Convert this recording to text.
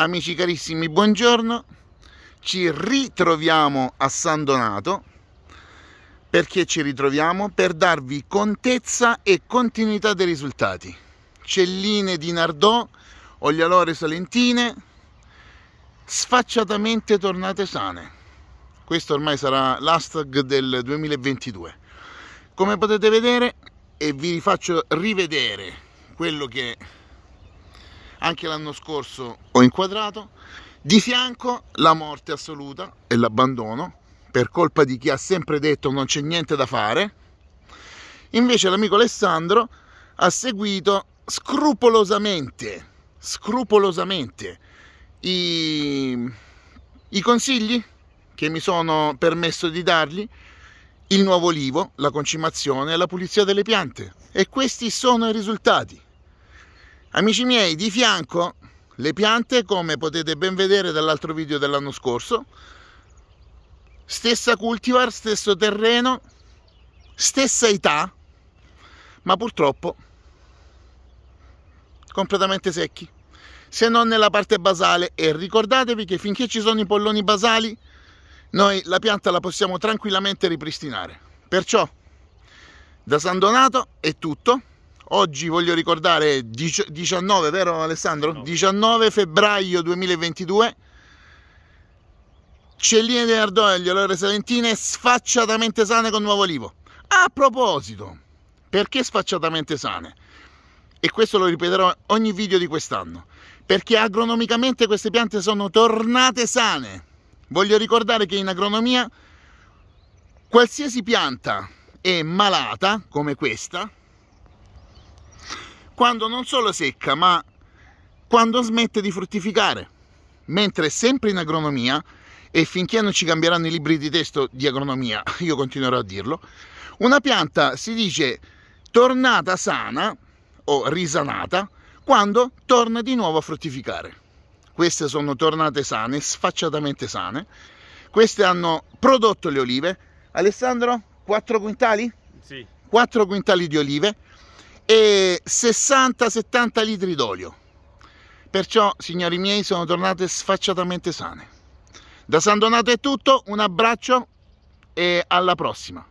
Amici carissimi, buongiorno. Ci ritroviamo a San Donato. Perché ci ritroviamo? Per darvi contezza e continuità dei risultati. Celline di Nardò, Oglialore Salentine, sfacciatamente tornate sane. Questo ormai sarà l'hashtag del 2022. Come potete vedere, e vi faccio rivedere quello che anche l'anno scorso ho inquadrato. Di fianco la morte assoluta e l'abbandono per colpa di chi ha sempre detto non c'è niente da fare. Invece l'amico Alessandro ha seguito scrupolosamente, scrupolosamente i, i consigli che mi sono permesso di dargli il nuovo olivo, la concimazione e la pulizia delle piante. E questi sono i risultati. Amici miei, di fianco le piante, come potete ben vedere dall'altro video dell'anno scorso, stessa cultivar, stesso terreno, stessa età, ma purtroppo completamente secchi, se non nella parte basale. E ricordatevi che finché ci sono i polloni basali, noi la pianta la possiamo tranquillamente ripristinare. Perciò da San Donato è tutto. Oggi voglio ricordare 19, vero Alessandro? 19 febbraio 2022. Celline di Ardoglio, Lore Salentine, sfacciatamente sane con nuovo olivo. A proposito, perché sfacciatamente sane? E questo lo ripeterò ogni video di quest'anno. Perché agronomicamente queste piante sono tornate sane. Voglio ricordare che in agronomia qualsiasi pianta è malata, come questa, quando non solo secca ma quando smette di fruttificare. Mentre sempre in agronomia, e finché non ci cambieranno i libri di testo di agronomia, io continuerò a dirlo, una pianta si dice tornata sana o risanata quando torna di nuovo a fruttificare. Queste sono tornate sane, sfacciatamente sane. Queste hanno prodotto le olive. Alessandro, 4 quintali? Sì. 4 quintali di olive e 60-70 litri d'olio. Perciò, signori miei, sono tornate sfacciatamente sane. Da San Donato è tutto, un abbraccio e alla prossima.